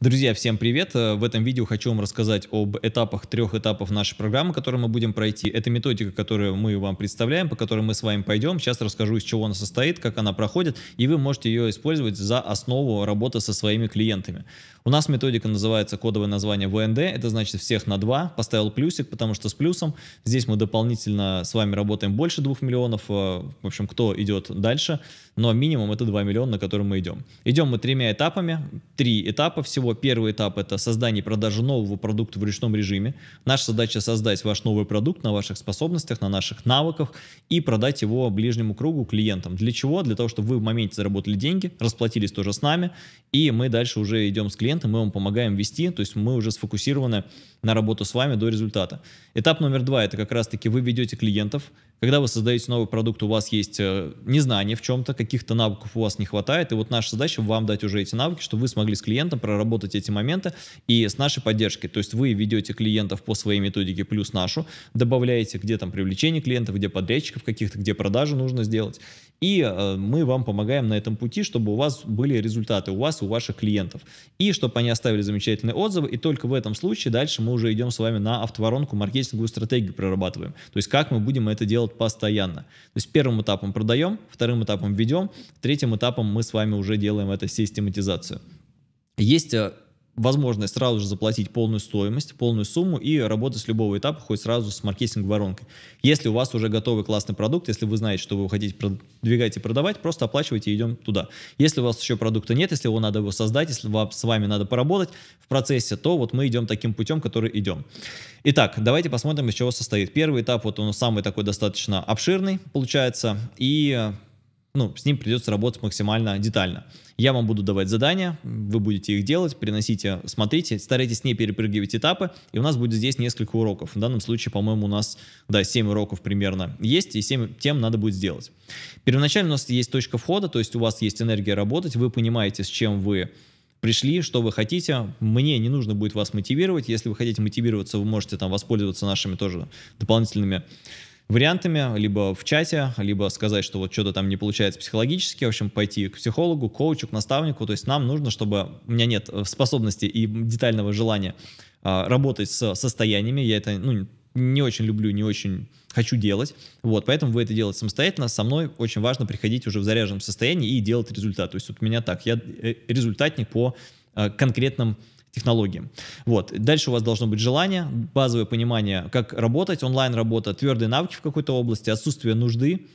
Друзья, всем привет! Э, в этом видео хочу вам рассказать об этапах, трех этапов нашей программы, которые мы будем пройти. Это методика, которую мы вам представляем, по которой мы с вами пойдем. Сейчас расскажу, из чего она состоит, как она проходит, и вы можете ее использовать за основу работы со своими клиентами. У нас методика называется кодовое название ВНД, это значит всех на 2, поставил плюсик, потому что с плюсом здесь мы дополнительно с вами работаем больше 2 миллионов, э, в общем, кто идет дальше, но минимум это 2 миллиона, на который мы идем. Идем мы тремя этапами, три этапа всего всего первый этап – это создание и продажа нового продукта в ручном режиме. Наша задача – создать ваш новый продукт на ваших способностях, на наших навыках и продать его ближнему кругу клиентам. Для чего? Для того, чтобы вы в моменте заработали деньги, расплатились тоже с нами, и мы дальше уже идем с клиентом, мы вам помогаем вести, то есть мы уже сфокусированы на работу с вами до результата. Этап номер два – это как раз-таки вы ведете клиентов. Когда вы создаете новый продукт, у вас есть э, незнание в чем-то, каких-то навыков у вас не хватает, и вот наша задача вам дать уже эти навыки, чтобы вы смогли с клиентом проработать эти моменты и с нашей поддержкой. То есть вы ведете клиентов по своей методике плюс нашу, добавляете, где там привлечение клиентов, где подрядчиков каких-то, где продажи нужно сделать. И э, мы вам помогаем на этом пути, чтобы у вас были результаты, у вас, у ваших клиентов. И чтобы они оставили замечательные отзывы. И только в этом случае дальше мы уже идем с вами на автоворонку, маркетинговую стратегию прорабатываем. То есть как мы будем это делать постоянно. То есть первым этапом продаем, вторым этапом ведем, третьим этапом мы с вами уже делаем это систематизацию. Есть э, возможность сразу же заплатить полную стоимость, полную сумму и работать с любого этапа хоть сразу с маркетинговой воронкой Если у вас уже готовый классный продукт, если вы знаете, что вы хотите продвигать и продавать, просто оплачивайте и идем туда. Если у вас еще продукта нет, если его надо его создать, если вам, с вами надо поработать в процессе, то вот мы идем таким путем, который идем. Итак, давайте посмотрим, из чего состоит. Первый этап, вот он самый такой достаточно обширный получается, и ну, с ним придется работать максимально детально. Я вам буду давать задания, вы будете их делать, приносите, смотрите, старайтесь не перепрыгивать этапы, и у нас будет здесь несколько уроков. В данном случае, по-моему, у нас, да, 7 уроков примерно есть, и 7 тем надо будет сделать. Первоначально у нас есть точка входа, то есть у вас есть энергия работать, вы понимаете, с чем вы пришли, что вы хотите. Мне не нужно будет вас мотивировать. Если вы хотите мотивироваться, вы можете там воспользоваться нашими тоже дополнительными вариантами, либо в чате, либо сказать, что вот что-то там не получается психологически, в общем, пойти к психологу, к коучу, к наставнику, то есть нам нужно, чтобы у меня нет э, способности и детального желания а, работать с состояниями, я это, ну, не очень люблю, не очень хочу делать. Вот, поэтому вы это делаете самостоятельно. Со мной очень важно приходить уже в заряженном состоянии и делать результат. То есть вот у меня так, я э, результатник по э, конкретным технологиям. Вот. Дальше у вас должно быть желание, базовое понимание, как работать, онлайн-работа, твердые навыки в какой-то области, отсутствие нужды,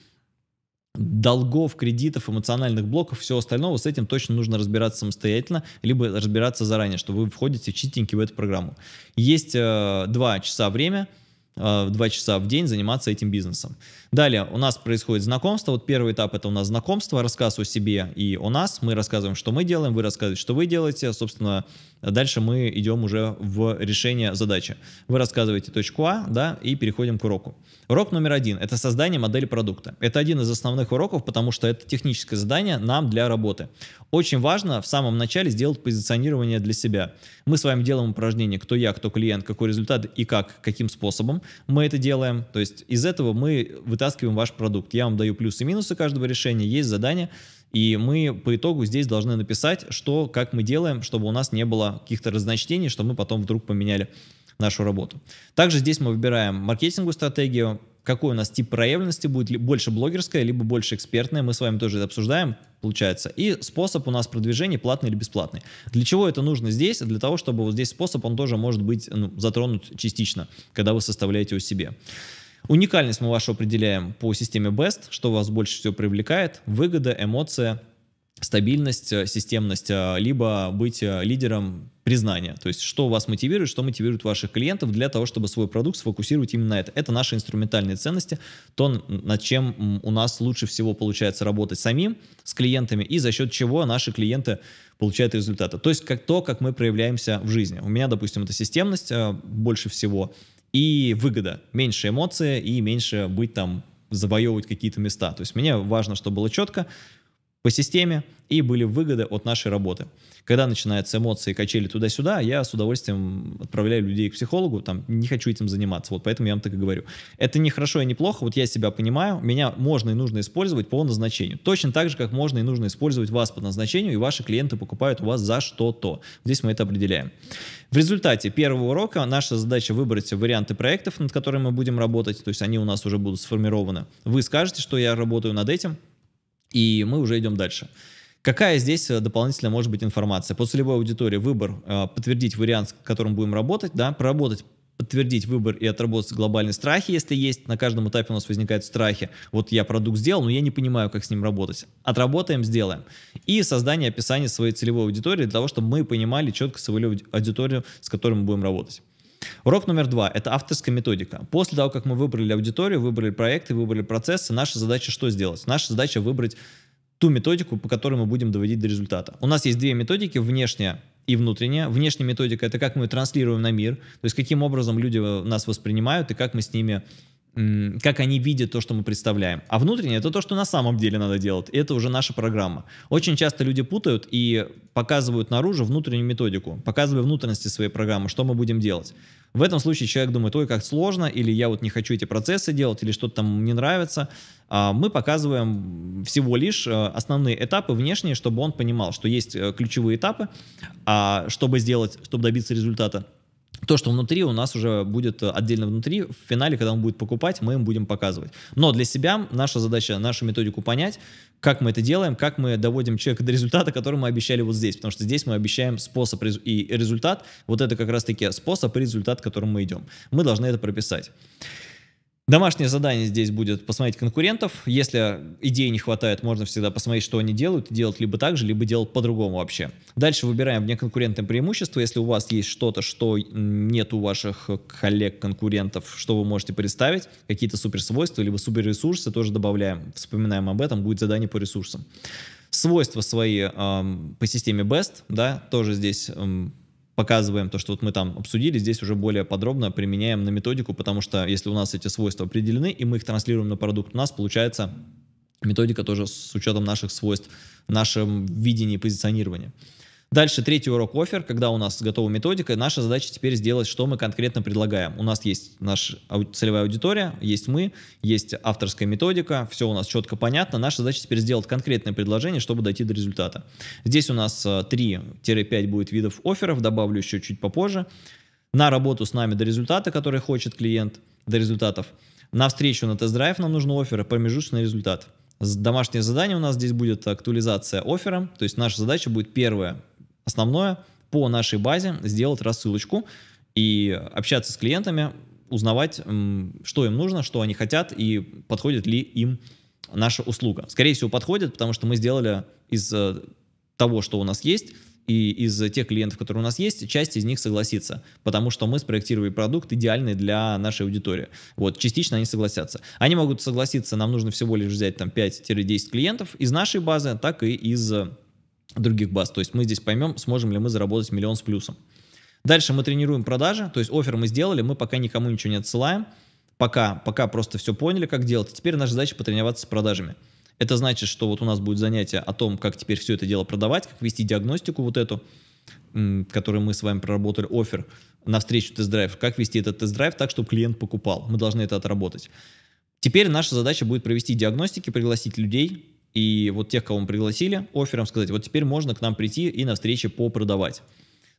долгов, кредитов, эмоциональных блоков, всего остального, с этим точно нужно разбираться самостоятельно, либо разбираться заранее, что вы входите чистеньки в эту программу. Есть э, два часа время — Э, в 2 часа в день заниматься этим бизнесом. Далее у нас происходит знакомство. Вот первый этап это у нас знакомство, рассказ о себе и о нас. Мы рассказываем, что мы делаем, вы рассказываете, что вы делаете. Собственно, дальше мы идем уже в решение задачи. Вы рассказываете точку А, да, и переходим к уроку. Урок номер один – это создание модели продукта. Это один из основных уроков, потому что это техническое задание нам для работы. Очень важно в самом начале сделать позиционирование для себя. Мы с вами делаем упражнение «Кто я, кто клиент, какой результат и как, каким способом мы это делаем». То есть из этого мы вытаскиваем ваш продукт. Я вам даю плюсы и минусы каждого решения, есть задание, и мы по итогу здесь должны написать, что, как мы делаем, чтобы у нас не было каких-то разночтений, что мы потом вдруг поменяли нашу работу. Также здесь мы выбираем маркетинговую стратегию, какой у нас тип проявленности будет, больше блогерская, либо больше экспертная, мы с вами тоже это обсуждаем, получается. И способ у нас продвижения платный или бесплатный. Для чего это нужно здесь? Для того, чтобы вот здесь способ, он тоже может быть ну, затронут частично, когда вы составляете у себе. Уникальность мы вашу определяем по системе BEST, что вас больше всего привлекает, выгода, эмоция, стабильность, э, системность, э, либо быть э, лидером признания. То есть, что вас мотивирует, что мотивирует ваших клиентов для того, чтобы свой продукт сфокусировать именно на это. Это наши инструментальные ценности, то, над чем у нас лучше всего получается работать самим, с клиентами, и за счет чего наши клиенты получают результаты. То есть, как то, как мы проявляемся в жизни. У меня, допустим, это системность больше всего, и выгода. Меньше эмоций и меньше быть там завоевывать какие-то места. То есть мне важно, чтобы было четко, по системе и были выгоды от нашей работы. Когда начинаются эмоции, качели туда-сюда, я с удовольствием отправляю людей к психологу, там, не хочу этим заниматься, вот поэтому я вам так и говорю. Это не хорошо и не плохо, вот я себя понимаю, меня можно и нужно использовать по назначению. Точно так же, как можно и нужно использовать вас по назначению, и ваши клиенты покупают у вас за что-то. Здесь мы это определяем. В результате первого урока наша задача выбрать варианты проектов, над которыми мы будем работать, то есть они у нас уже будут сформированы. Вы скажете, что я работаю над этим, и мы уже идем дальше. Какая здесь э, дополнительная может быть информация? По целевой аудитории выбор, э, подтвердить вариант, с которым будем работать, да, проработать подтвердить выбор и отработать глобальные страхи, если есть. На каждом этапе у нас возникают страхи. Вот я продукт сделал, но я не понимаю, как с ним работать. Отработаем, сделаем. И создание описания своей целевой аудитории для того, чтобы мы понимали четко свою аудиторию, с которой мы будем работать. Урок номер два – это авторская методика. После того, как мы выбрали аудиторию, выбрали проекты, выбрали процессы, наша задача что сделать? Наша задача выбрать ту методику, по которой мы будем доводить до результата. У нас есть две методики, внешняя и внутренняя. Внешняя методика – это как мы транслируем на мир, то есть каким образом люди э, нас воспринимают и как мы с ними как они видят то, что мы представляем. А внутреннее — это то, что на самом деле надо делать. И это уже наша программа. Очень часто люди путают и показывают наружу внутреннюю методику, показывая внутренности своей программы, что мы будем делать. В этом случае человек думает, ой, как сложно, или я вот не хочу эти процессы делать, или что-то там не нравится. А мы показываем всего лишь э, основные этапы внешние, чтобы он понимал, что есть э, ключевые этапы, а чтобы сделать, чтобы добиться результата — то, что внутри у нас уже будет э, отдельно внутри, в финале, когда он будет покупать, мы им будем показывать. Но для себя наша задача, нашу методику понять, как мы это делаем, как мы доводим человека до результата, который мы обещали вот здесь, потому что здесь мы обещаем способ и результат, вот это как раз-таки способ и результат, к которому мы идем. Мы должны это прописать. Домашнее задание здесь будет посмотреть конкурентов. Если идей не хватает, можно всегда посмотреть, что они делают, делать либо так же, либо делать по-другому вообще. Дальше выбираем вне конкурентное преимущество. Если у вас есть что-то, что нет у ваших коллег-конкурентов, что вы можете представить, какие-то суперсвойства, либо суперресурсы тоже добавляем. Вспоминаем об этом, будет задание по ресурсам. Свойства свои эм, по системе BEST, да, тоже здесь эм, показываем то, что вот мы там обсудили, здесь уже более подробно применяем на методику, потому что если у нас эти свойства определены, и мы их транслируем на продукт, у нас получается методика тоже с учетом наших свойств, нашем видении позиционирования. Дальше третий урок офер, когда у нас готова методика, наша задача теперь сделать, что мы конкретно предлагаем. У нас есть наша целевая аудитория, есть мы, есть авторская методика, все у нас четко понятно. Наша задача теперь сделать конкретное предложение, чтобы дойти до результата. Здесь у нас 3-5 э, будет видов офферов, добавлю еще чуть попозже. На работу с нами до результата, который хочет клиент, до результатов. На встречу на тест-драйв нам нужны оферы, промежуточный результат. Домашнее задание у нас здесь будет актуализация оффера, то есть наша задача будет первая. Основное по нашей базе сделать рассылочку и общаться с клиентами, узнавать, что им нужно, что они хотят и подходит ли им наша услуга. Скорее всего, подходит, потому что мы сделали из э, того, что у нас есть, и из тех клиентов, которые у нас есть, часть из них согласится, потому что мы спроектировали продукт идеальный для нашей аудитории. Вот, частично они согласятся. Они могут согласиться, нам нужно всего лишь взять там 5-10 клиентов из нашей базы, так и из э, других баз. То есть мы здесь поймем, сможем ли мы заработать миллион с плюсом. Дальше мы тренируем продажи, то есть офер мы сделали, мы пока никому ничего не отсылаем, пока, пока просто все поняли, как делать. А теперь наша задача потренироваться с продажами. Это значит, что вот у нас будет занятие о том, как теперь все это дело продавать, как вести диагностику вот эту, которую мы с вами проработали, офер на встречу тест-драйв, как вести этот тест-драйв так, чтобы клиент покупал. Мы должны это отработать. Теперь наша задача будет провести диагностики, пригласить людей, и вот тех, кого мы пригласили, оффером сказать, вот теперь можно к нам прийти и на встрече попродавать.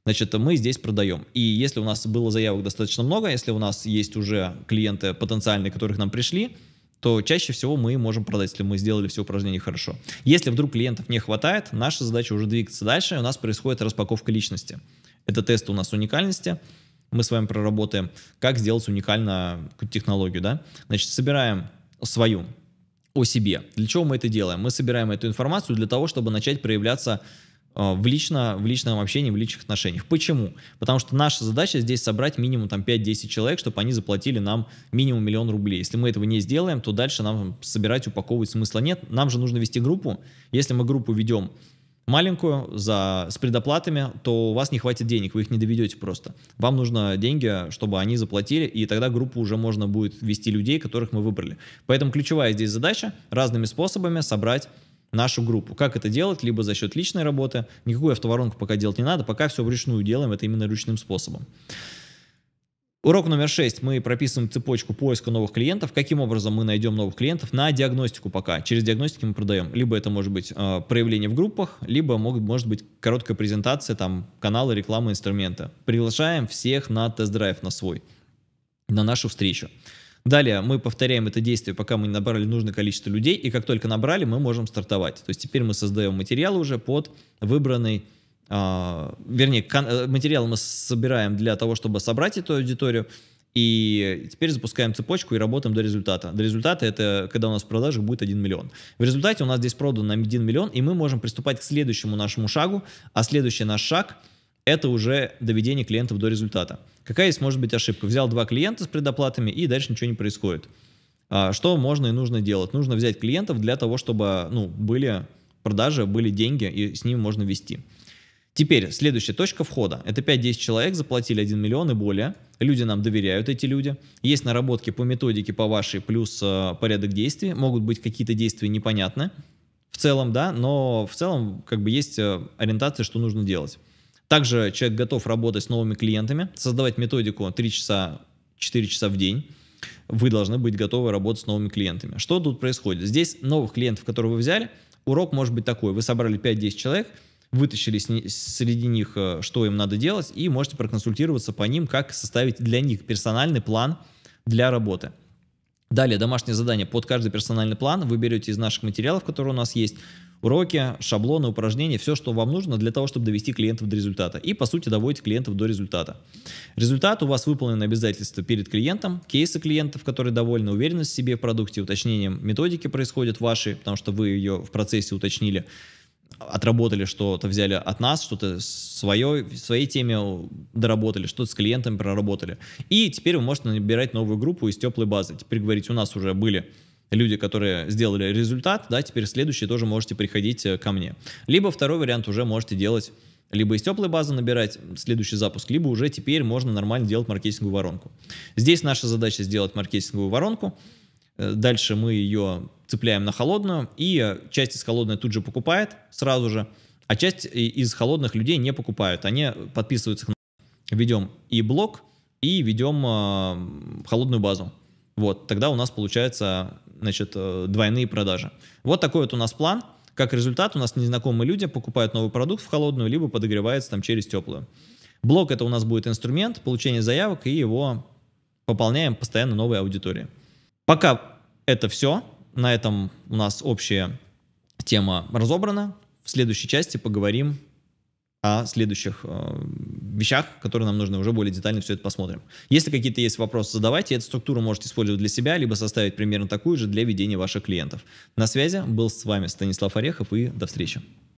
Значит, мы здесь продаем. И если у нас было заявок достаточно много, если у нас есть уже клиенты потенциальные, которые к нам пришли, то чаще всего мы можем продать, если мы сделали все упражнения хорошо. Если вдруг клиентов не хватает, наша задача уже двигаться дальше, у нас происходит распаковка личности. Это тест у нас уникальности, мы с вами проработаем, как сделать уникально технологию, да. Значит, собираем свою о себе. Для чего мы это делаем? Мы собираем эту информацию для того, чтобы начать проявляться э, в, лично, в личном общении, в личных отношениях. Почему? Потому что наша задача здесь собрать минимум там 5-10 человек, чтобы они заплатили нам минимум миллион рублей. Если мы этого не сделаем, то дальше нам собирать, упаковывать смысла нет. Нам же нужно вести группу. Если мы группу ведем маленькую за, с предоплатами, то у вас не хватит денег, вы их не доведете просто. Вам нужно деньги, чтобы они заплатили, и тогда группу уже можно будет вести людей, которых мы выбрали. Поэтому ключевая здесь задача разными способами собрать нашу группу. Как это делать? Либо за счет личной работы. Никакую автоворонку пока делать не надо, пока все вручную делаем, это именно ручным способом. Урок номер 6. Мы прописываем цепочку поиска новых клиентов. Каким образом мы найдем новых клиентов? На диагностику пока. Через диагностики мы продаем. Либо это может быть э, проявление в группах, либо могут, может быть короткая презентация, там, каналы, рекламы, инструмента. Приглашаем всех на тест-драйв, на свой, на нашу встречу. Далее мы повторяем это действие, пока мы не набрали нужное количество людей, и как только набрали, мы можем стартовать. То есть теперь мы создаем материалы уже под выбранный а, вернее, э, материал мы собираем для того, чтобы собрать эту аудиторию, и теперь запускаем цепочку и работаем до результата. До результата это когда у нас в продажах будет 1 миллион. В результате у нас здесь продано 1 миллион, и мы можем приступать к следующему нашему шагу, а следующий наш шаг – это уже доведение клиентов до результата. Какая есть может быть ошибка? Взял два клиента с предоплатами и дальше ничего не происходит. А, что можно и нужно делать? Нужно взять клиентов для того, чтобы ну, были продажи, были деньги и с ними можно вести. Теперь следующая точка входа. Это 5-10 человек, заплатили 1 миллион и более. Люди нам доверяют, эти люди. Есть наработки по методике, по вашей, плюс э, порядок действий. Могут быть какие-то действия непонятны в целом, да, но в целом как бы есть э, ориентация, что нужно делать. Также человек готов работать с новыми клиентами, создавать методику 3 часа, 4 часа в день. Вы должны быть готовы работать с новыми клиентами. Что тут происходит? Здесь новых клиентов, которые вы взяли, урок может быть такой. Вы собрали 5-10 человек – вытащили среди них, э, что им надо делать, и можете проконсультироваться по ним, как составить для них персональный план для работы. Далее домашнее задание под каждый персональный план вы берете из наших материалов, которые у нас есть, уроки, шаблоны, упражнения, все, что вам нужно для того, чтобы довести клиентов до результата. И, по сути, доводите клиентов до результата. Результат у вас выполнено обязательства перед клиентом, кейсы клиентов, которые довольны, уверенность в себе в продукте, уточнением методики происходит вашей, потому что вы ее в процессе уточнили отработали что-то, взяли от нас, что-то свое, в своей теме доработали, что-то с клиентами проработали. И теперь вы можете набирать новую группу из теплой базы. Теперь говорить, у нас уже были люди, которые сделали результат, да, теперь следующие тоже можете приходить э, ко мне. Либо второй вариант уже можете делать либо из теплой базы набирать следующий запуск, либо уже теперь можно нормально делать маркетинговую воронку. Здесь наша задача сделать маркетинговую воронку, Э, дальше мы ее цепляем на холодную, и э, часть из холодной тут же покупает сразу же, а часть из холодных людей не покупают. Они э, подписываются. Ведем и блок, и ведем э, холодную базу. Вот, тогда у нас получается, значит, двойные продажи. Вот такой вот у нас план. Как результат, у нас незнакомые люди покупают новый продукт в холодную, либо подогревается там через теплую. Блок это у нас будет инструмент получения заявок и его пополняем постоянно новой аудиторией. Пока это все. На этом у нас общая тема разобрана. В следующей части поговорим о следующих э, вещах, которые нам нужно Уже более детально все это посмотрим. Если какие-то есть вопросы, задавайте. Эту структуру можете использовать для себя, либо составить примерно такую же для ведения ваших клиентов. На связи был с вами Станислав Орехов и до встречи.